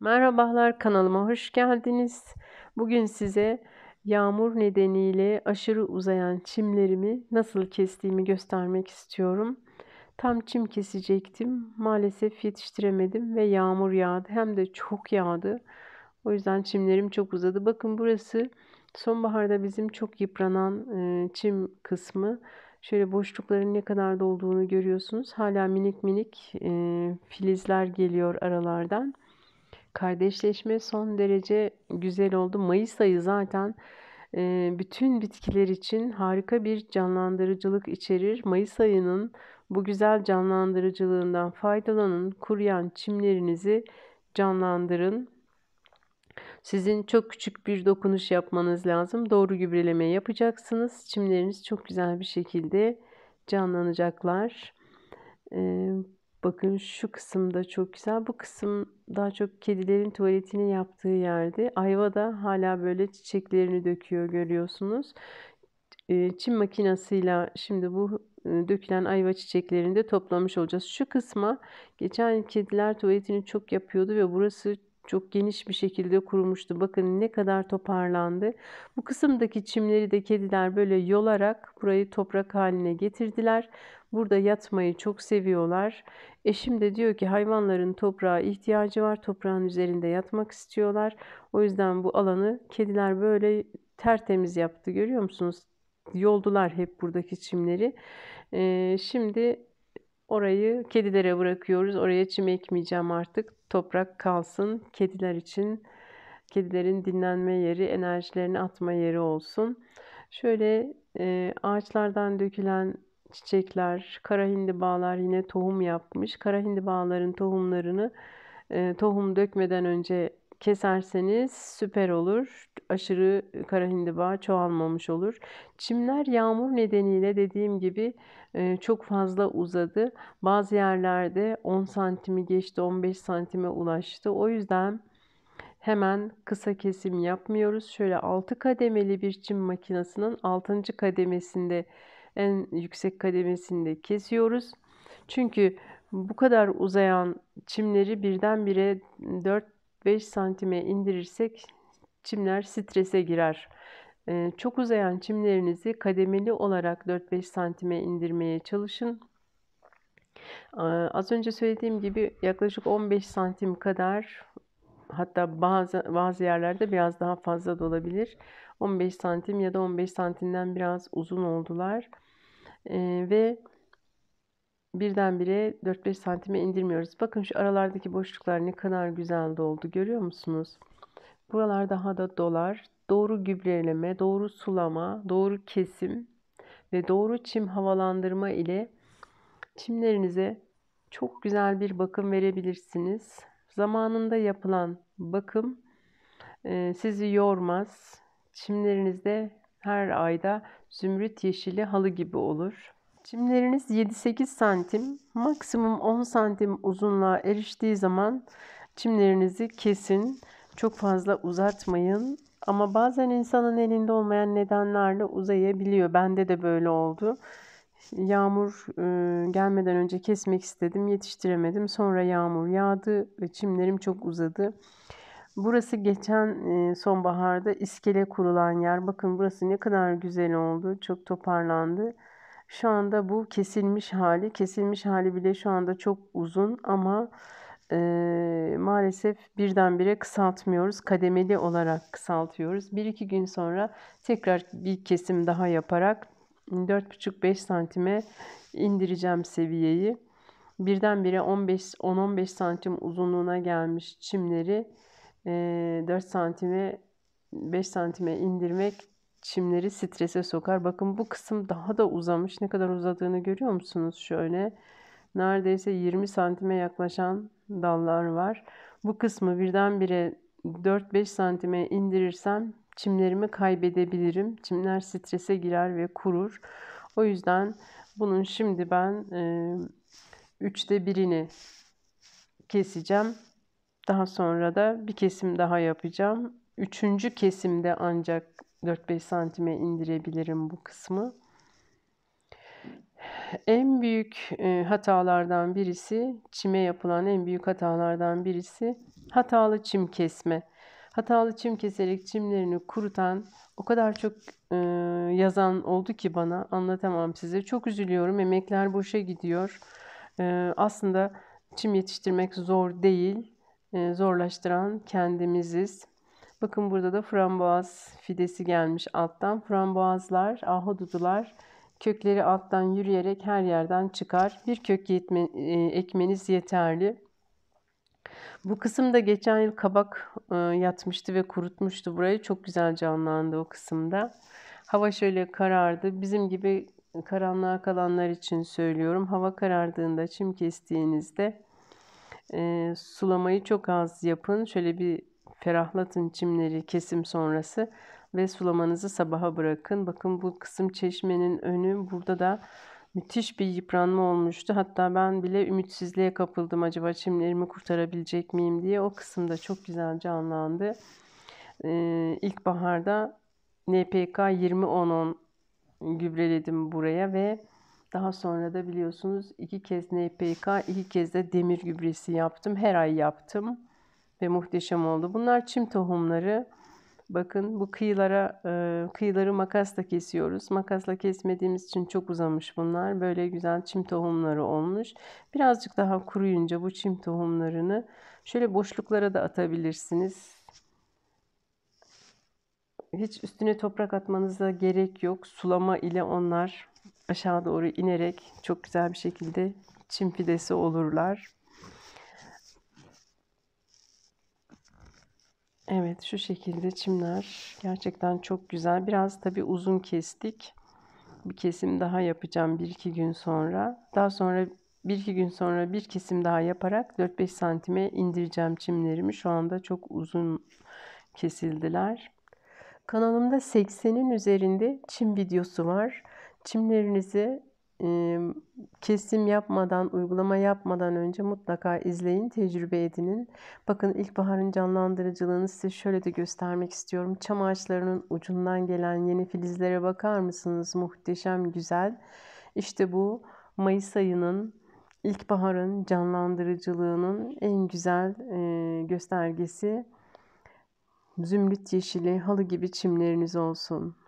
Merhabalar kanalıma hoş geldiniz. Bugün size yağmur nedeniyle aşırı uzayan çimlerimi nasıl kestiğimi göstermek istiyorum. Tam çim kesecektim. Maalesef yetiştiremedim ve yağmur yağdı. Hem de çok yağdı. O yüzden çimlerim çok uzadı. Bakın burası sonbaharda bizim çok yıpranan e, çim kısmı. Şöyle boşlukların ne kadar dolduğunu görüyorsunuz. Hala minik minik e, filizler geliyor aralardan. Kardeşleşme son derece güzel oldu. Mayıs ayı zaten e, bütün bitkiler için harika bir canlandırıcılık içerir. Mayıs ayının bu güzel canlandırıcılığından faydalanın. Kuruyan çimlerinizi canlandırın. Sizin çok küçük bir dokunuş yapmanız lazım. Doğru gübreleme yapacaksınız. Çimleriniz çok güzel bir şekilde canlanacaklar. E, Bakın şu kısımda çok güzel. Bu kısım daha çok kedilerin tuvaletini yaptığı yerde. Ayva da hala böyle çiçeklerini döküyor görüyorsunuz. Ee, çim makinasıyla şimdi bu e, dökülen ayva çiçeklerini de toplamış olacağız. Şu kısma geçen kediler tuvaletini çok yapıyordu ve burası çok geniş bir şekilde kurumuştu. Bakın ne kadar toparlandı. Bu kısımdaki çimleri de kediler böyle yolarak burayı toprak haline getirdiler. Burada yatmayı çok seviyorlar. Eşim de diyor ki hayvanların toprağa ihtiyacı var. Toprağın üzerinde yatmak istiyorlar. O yüzden bu alanı kediler böyle tertemiz yaptı. Görüyor musunuz? Yoldular hep buradaki çimleri. Ee, şimdi orayı kedilere bırakıyoruz. Oraya çim ekmeyeceğim artık. Toprak kalsın kediler için. Kedilerin dinlenme yeri, enerjilerini atma yeri olsun. Şöyle e, ağaçlardan dökülen çiçekler, kara hindibalar yine tohum yapmış. Kara hindibaların tohumlarını e, tohum dökmeden önce keserseniz süper olur. Aşırı kara hindiba çoğalmamış olur. Çimler yağmur nedeniyle dediğim gibi e, çok fazla uzadı. Bazı yerlerde 10 santimi geçti, 15 santime ulaştı. O yüzden hemen kısa kesim yapmıyoruz. Şöyle 6 kademeli bir çim makinesinin 6. kademesinde en yüksek kademesinde kesiyoruz. Çünkü bu kadar uzayan çimleri birdenbire 4-5 santime indirirsek çimler strese girer. Ee, çok uzayan çimlerinizi kademeli olarak 4-5 santime indirmeye çalışın. Az önce söylediğim gibi yaklaşık 15 santim kadar hatta bazı, bazı yerlerde biraz daha fazla da olabilir. 15 santim ya da 15 santimden biraz uzun oldular. Ee, ve birdenbire 4-5 santime indirmiyoruz. Bakın şu aralardaki boşluklar ne kadar güzel doldu görüyor musunuz? Buralar daha da dolar. Doğru gübreleme, doğru sulama, doğru kesim ve doğru çim havalandırma ile çimlerinize çok güzel bir bakım verebilirsiniz. Zamanında yapılan bakım e, sizi yormaz. Çimlerinizde her ayda zümrüt yeşili halı gibi olur. Çimleriniz 7-8 santim, maksimum 10 santim uzunluğa eriştiği zaman çimlerinizi kesin. Çok fazla uzatmayın. Ama bazen insanın elinde olmayan nedenlerle uzayabiliyor. Bende de böyle oldu. Yağmur e, gelmeden önce kesmek istedim, yetiştiremedim. Sonra yağmur yağdı ve çimlerim çok uzadı. Burası geçen e, sonbaharda iskele kurulan yer. Bakın burası ne kadar güzel oldu. Çok toparlandı. Şu anda bu kesilmiş hali. Kesilmiş hali bile şu anda çok uzun ama e, maalesef birdenbire kısaltmıyoruz. Kademeli olarak kısaltıyoruz. Bir iki gün sonra tekrar bir kesim daha yaparak 4,5-5 santime indireceğim seviyeyi. Birdenbire 10-15 santim uzunluğuna gelmiş çimleri 4 e, santime 5 santime indirmek çimleri strese sokar. Bakın bu kısım daha da uzamış. Ne kadar uzadığını görüyor musunuz? Şöyle neredeyse 20 santime yaklaşan dallar var. Bu kısmı birdenbire 4-5 santime indirirsem çimlerimi kaybedebilirim. Çimler strese girer ve kurur. O yüzden bunun şimdi ben e, üçte birini keseceğim. Daha sonra da bir kesim daha yapacağım. Üçüncü kesimde ancak 4-5 santime indirebilirim bu kısmı. En büyük e, hatalardan birisi, çime yapılan en büyük hatalardan birisi hatalı çim kesme. Hatalı çim keserek çimlerini kurutan o kadar çok e, yazan oldu ki bana anlatamam size. Çok üzülüyorum emekler boşa gidiyor. E, aslında çim yetiştirmek zor değil. E, zorlaştıran kendimiziz. Bakın burada da frambuaz fidesi gelmiş alttan. Frambuazlar, ahududular kökleri alttan yürüyerek her yerden çıkar. Bir kök yetme, e, ekmeniz yeterli. Bu kısımda geçen yıl kabak e, yatmıştı ve kurutmuştu burayı. Çok güzel canlandı o kısımda. Hava şöyle karardı. Bizim gibi karanlığa kalanlar için söylüyorum. Hava karardığında çim kestiğinizde e, sulamayı çok az yapın. Şöyle bir ferahlatın çimleri kesim sonrası ve sulamanızı sabaha bırakın. Bakın bu kısım çeşmenin önü burada da müthiş bir yıpranma olmuştu. Hatta ben bile ümitsizliğe kapıldım acaba çimlerimi kurtarabilecek miyim diye. O kısımda çok güzel canlandı. Ee, ilkbaharda NPK 20-10-10 gübreledim buraya ve daha sonra da biliyorsunuz iki kez NPK, iki kez de demir gübresi yaptım. Her ay yaptım ve muhteşem oldu. Bunlar çim tohumları. Bakın bu kıyılara kıyıları makasla kesiyoruz. Makasla kesmediğimiz için çok uzamış bunlar. Böyle güzel çim tohumları olmuş. Birazcık daha kuruyunca bu çim tohumlarını şöyle boşluklara da atabilirsiniz. Hiç üstüne toprak atmanıza gerek yok. Sulama ile onlar aşağı doğru inerek çok güzel bir şekilde çim fidesi olurlar. Evet şu şekilde çimler gerçekten çok güzel. Biraz tabi uzun kestik. Bir kesim daha yapacağım 1-2 gün sonra. Daha sonra 1-2 gün sonra bir kesim daha yaparak 4-5 santime indireceğim çimlerimi. Şu anda çok uzun kesildiler. Kanalımda 80'in üzerinde çim videosu var. Çimlerinizi kesim yapmadan, uygulama yapmadan önce mutlaka izleyin, tecrübe edinin. Bakın ilkbaharın canlandırıcılığını size şöyle de göstermek istiyorum. Çam ağaçlarının ucundan gelen yeni filizlere bakar mısınız? Muhteşem, güzel. İşte bu Mayıs ayının ilkbaharın canlandırıcılığının en güzel e, göstergesi. Zümrüt yeşili halı gibi çimleriniz olsun.